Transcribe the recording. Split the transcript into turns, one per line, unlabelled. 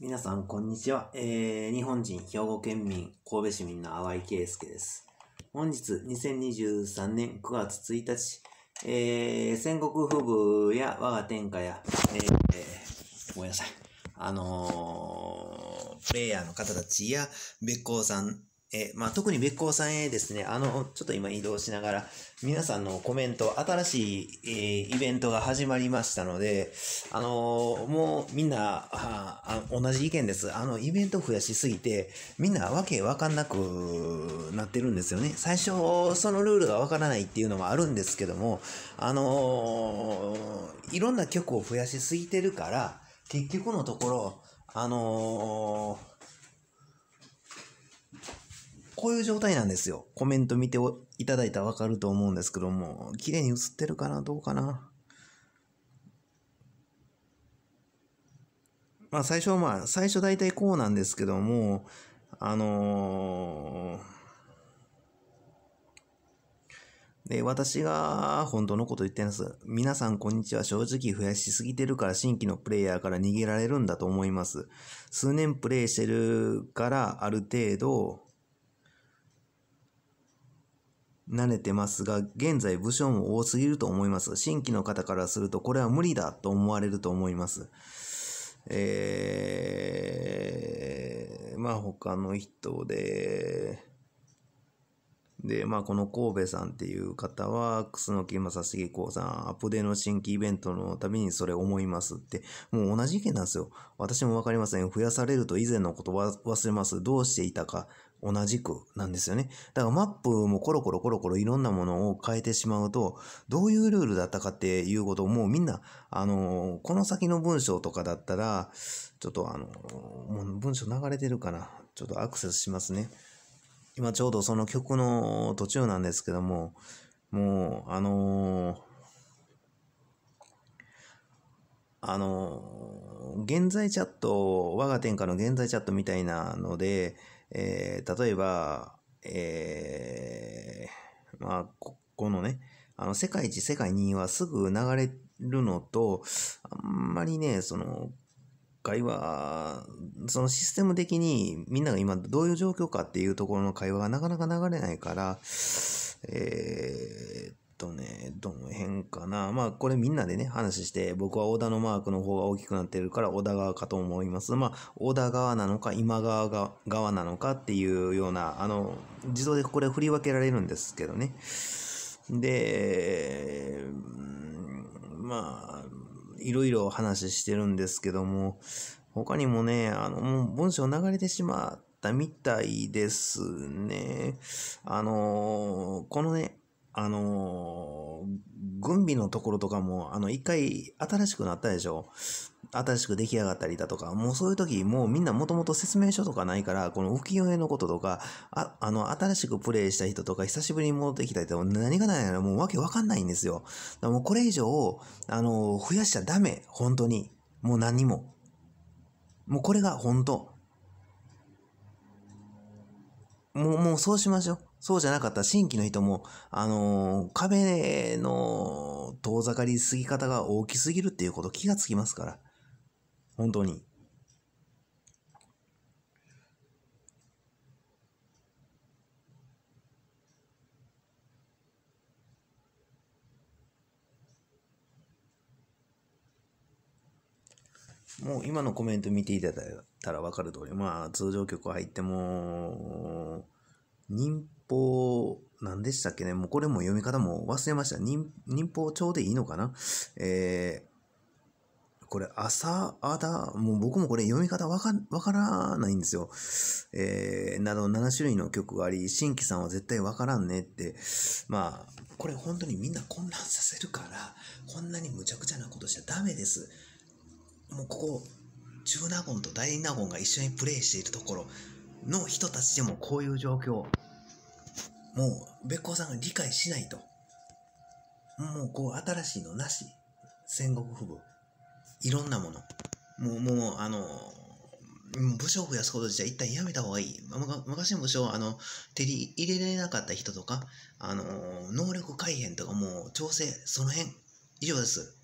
皆さん、こんにちは。えー、日本人、兵庫県民、神戸市民の淡井圭介です。本日、2023年9月1日、えー、戦国風部や我が天下や、えー、ごめんなさい。あのー、プレイヤーの方たちや、別光さんえまあ、特にべっこうさんへですね、あの、ちょっと今移動しながら、皆さんのコメント、新しい、えー、イベントが始まりましたので、あのー、もうみんなあ同じ意見です。あの、イベント増やしすぎて、みんなわけわかんなくなってるんですよね。最初、そのルールがわからないっていうのもあるんですけども、あのー、いろんな曲を増やしすぎてるから、結局のところ、あのーこういう状態なんですよ。コメント見ていただいたらわかると思うんですけども、綺麗に映ってるかなどうかなまあ最初はまあ、最初大体こうなんですけども、あのー、で、私が本当のこと言ってます。皆さんこんにちは。正直増やしすぎてるから新規のプレイヤーから逃げられるんだと思います。数年プレイしてるからある程度、慣れてますが、現在部署も多すぎると思います。新規の方からするとこれは無理だと思われると思います。えー、まあ他の人で、で、まあ、この神戸さんっていう方は、楠木正成公さん、アップデーの新規イベントのためにそれ思いますって、もう同じ意見なんですよ。私もわかりません。増やされると以前のことは忘れます。どうしていたか。同じくなんですよね。だからマップもコロコロコロコロいろんなものを変えてしまうと、どういうルールだったかっていうことをもうみんな、あの、この先の文章とかだったら、ちょっとあの、もう文章流れてるかな。ちょっとアクセスしますね。今ちょうどその曲の途中なんですけども、もう、あのー、あのー、現在チャット、我が天下の現在チャットみたいなので、えー、例えば、えー、まあ、こ、このね、あの、世界一、世界2はすぐ流れるのと、あんまりね、その、会話、そのシステム的にみんなが今どういう状況かっていうところの会話がなかなか流れないから、えー、っとね、どの辺かな。まあこれみんなでね、話して、僕は小田のマークの方が大きくなってるから小田側かと思います。まあ小田側なのか今側が側なのかっていうような、あの、自動でこれ振り分けられるんですけどね。で、まあ、いろいろ話してるんですけども、他にもね、あの、もう文章流れてしまったみたいですね。あのこのね、あの軍備のところとかも、あの、一回新しくなったでしょ。新しく出来上がったりだとか、もうそういう時、もうみんなもともと説明書とかないから、この浮世絵のこととか、あ、あの、新しくプレイした人とか、久しぶりに戻ってきた人、何がないならもうわけわかんないんですよ。だからもうこれ以上、あの、増やしちゃダメ。本当に。もう何も。もうこれが本当。もう、もうそうしましょう。そうじゃなかった新規の人も、あのー、壁の遠ざかりすぎ方が大きすぎるっていうこと気がつきますから。本当に。もう今のコメント見ていただいたら分かる通り、まあ通常曲入っても、忍法、何でしたっけねもうこれも読み方も忘れました。忍法帳でいいのかなえー、これ、朝あだ、もう僕もこれ読み方わか、わからないんですよ。えー、など7種類の曲があり、新規さんは絶対わからんねって。まあ、これ本当にみんな混乱させるから、こんなに無茶苦茶なことしちゃダメです。もうここ、中納言と大納言が一緒にプレイしているところの人たちでもこういう状況、もう、べっこうさんが理解しないと。もうこう新しいのなし。戦国不武。いろんなもの。もう、もう、あの、部署を増やすこと自体一旦やめた方がいい。昔の部署は、あの、手に入れられなかった人とか、あの、能力改変とかもう調整、その辺、以上です。